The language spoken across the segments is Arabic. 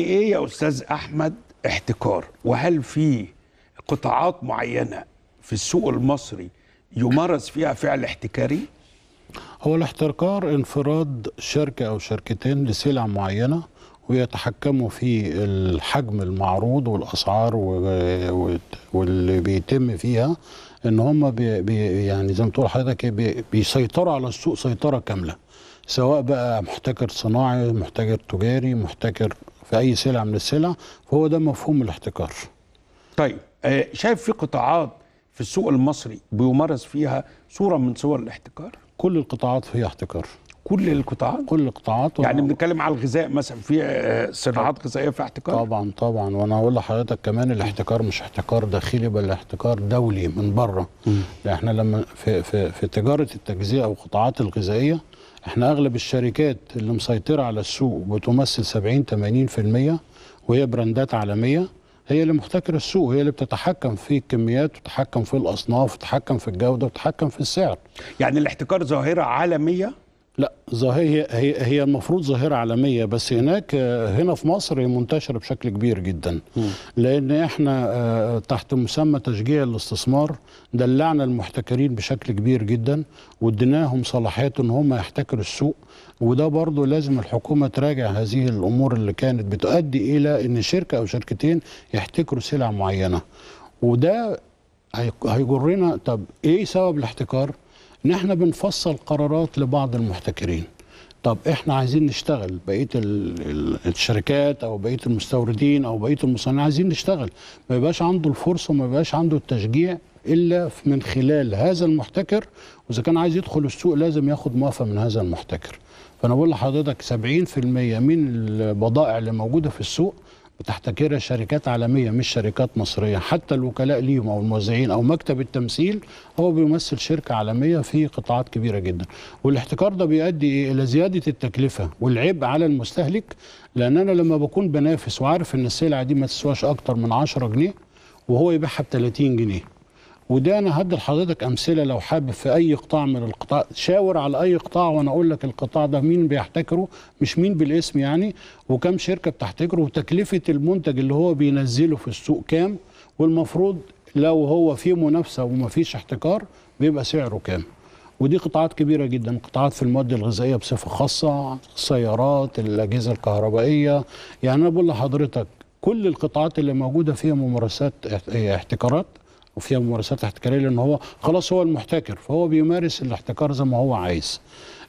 ايه يا استاذ احمد احتكار وهل في قطاعات معينه في السوق المصري يمارس فيها فعل احتكاري هو الاحتكار انفراد شركه او شركتين لسلع معينه ويتحكموا في الحجم المعروض والاسعار واللي بيتم فيها ان هم بي يعني زي ما تقول حضرتك إيه، بي بيسيطروا على السوق سيطره كامله سواء بقى محتكر صناعي محتكر تجاري محتكر اي سلعه من السلع فهو ده مفهوم الاحتكار طيب آه، شايف في قطاعات في السوق المصري بيمارس فيها صوره من صور الاحتكار كل القطاعات فيها احتكار كل القطاعات كل القطاعات يعني بنتكلم على الغذاء مثلا في آه، صناعات غذائيه في احتكار طبعا طبعا وانا هقول لحضرتك كمان الاحتكار مش احتكار داخلي بل احتكار دولي من بره احنا لما في في في تجاره التجزئه او القطاعات الغذائيه احنا اغلب الشركات اللي مسيطره على السوق بتمثل 70 80% وهي براندات عالميه هي اللي محتكره السوق هي اللي بتتحكم في الكميات وتتحكم في الاصناف وتتحكم في الجوده وتتحكم في السعر يعني الاحتكار ظاهره عالميه لا هي هي هي المفروض ظاهره عالميه بس هناك آه، هنا في مصر هي منتشره بشكل كبير جدا لان احنا آه، تحت مسمى تشجيع الاستثمار دلعنا المحتكرين بشكل كبير جدا واديناهم صلاحيات ان هم يحتكروا السوق وده برضه لازم الحكومه تراجع هذه الامور اللي كانت بتؤدي الى ان شركه او شركتين يحتكروا سلع معينه وده هيجرنا طب ايه سبب الاحتكار؟ ان احنا بنفصل قرارات لبعض المحتكرين طب احنا عايزين نشتغل بقيه الشركات او بقيه المستوردين او بقيه المصنعين عايزين نشتغل ما يبقاش عنده الفرصه وما يبقاش عنده التشجيع الا من خلال هذا المحتكر واذا كان عايز يدخل السوق لازم ياخد موافقه من هذا المحتكر فانا بقول لحضرتك 70% من البضائع اللي موجوده في السوق بتحتكرها شركات عالميه مش شركات مصريه حتى الوكلاء ليهم او الموزعين او مكتب التمثيل هو بيمثل شركه عالميه في قطاعات كبيره جدا والاحتكار ده بيؤدي الى زياده التكلفه والعبء على المستهلك لان انا لما بكون بنافس وعارف ان السلعه دي ما تسواش اكتر من 10 جنيه وهو يبيعها ب 30 جنيه وده انا هدي لحضرتك امثله لو حابب في اي قطاع من القطاع شاور على اي قطاع وانا اقول لك القطاع ده مين بيحتكره مش مين بالاسم يعني وكم شركه بتحتكره وتكلفه المنتج اللي هو بينزله في السوق كام والمفروض لو هو في منافسه وما فيش احتكار بيبقى سعره كام ودي قطاعات كبيرة جدا قطاعات في المواد الغذائية بصفة خاصة السيارات الأجهزة الكهربائية يعني أنا بقول لحضرتك كل القطاعات اللي موجودة فيها ممارسات احتكارات وفيها ممارسات احتكاريه لان هو خلاص هو المحتكر فهو بيمارس الاحتكار زي ما هو عايز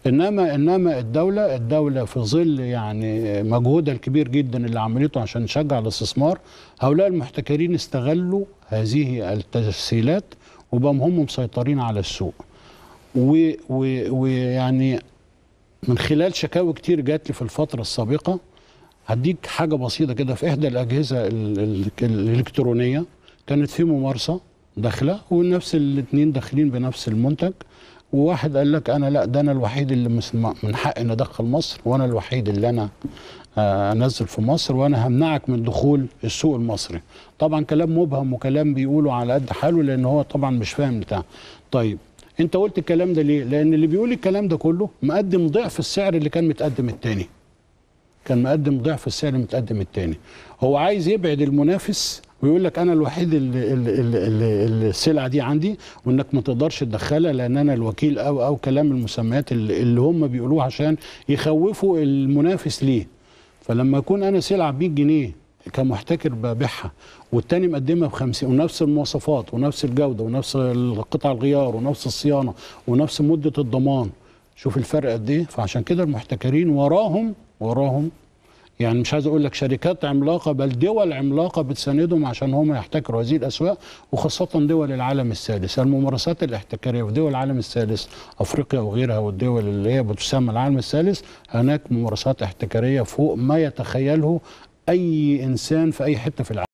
انما انما الدوله الدوله في ظل يعني مجهودها الكبير جدا اللي عملته عشان تشجع الاستثمار هؤلاء المحتكرين استغلوا هذه التسهيلات وبقوا هم مسيطرين على السوق ويعني من خلال شكاوي كتير جات لي في الفتره السابقه هديك حاجه بسيطه كده في احدى الاجهزه الالكترونيه كانت في ممارسه داخله ونفس الاثنين داخلين بنفس المنتج وواحد قال لك انا لا ده انا الوحيد اللي من حقي ان ادخل مصر وانا الوحيد اللي انا آه، انزل في مصر وانا همنعك من دخول السوق المصري طبعا كلام مبهم وكلام بيقوله على قد حاله لان هو طبعا مش فاهم بتاع طيب انت قلت الكلام ده ليه لان اللي بيقول الكلام ده كله مقدم ضعف السعر اللي كان متقدم التاني كان مقدم ضعف السعر اللي متقدم الثاني هو عايز يبعد المنافس ويقول لك انا الوحيد اللي, اللي, اللي السلعه دي عندي وانك ما تقدرش تدخلها لان انا الوكيل او او كلام المسميات اللي هم بيقولوه عشان يخوفوا المنافس ليه فلما يكون انا سلعه ب 100 جنيه كمحتكر ببيعها والتاني مقدمها ب 50 ونفس المواصفات ونفس الجوده ونفس قطع الغيار ونفس الصيانه ونفس مده الضمان شوف الفرق قد ايه فعشان كده المحتكرين وراهم وراهم يعني مش عايز اقول لك شركات عملاقه بل دول عملاقه بتساندهم عشان هم يحتكروا هذه الاسواق وخاصه دول العالم الثالث الممارسات الاحتكاريه في دول العالم الثالث افريقيا وغيرها والدول اللي هي بتسمى العالم الثالث هناك ممارسات احتكاريه فوق ما يتخيله اي انسان في اي حته في العالم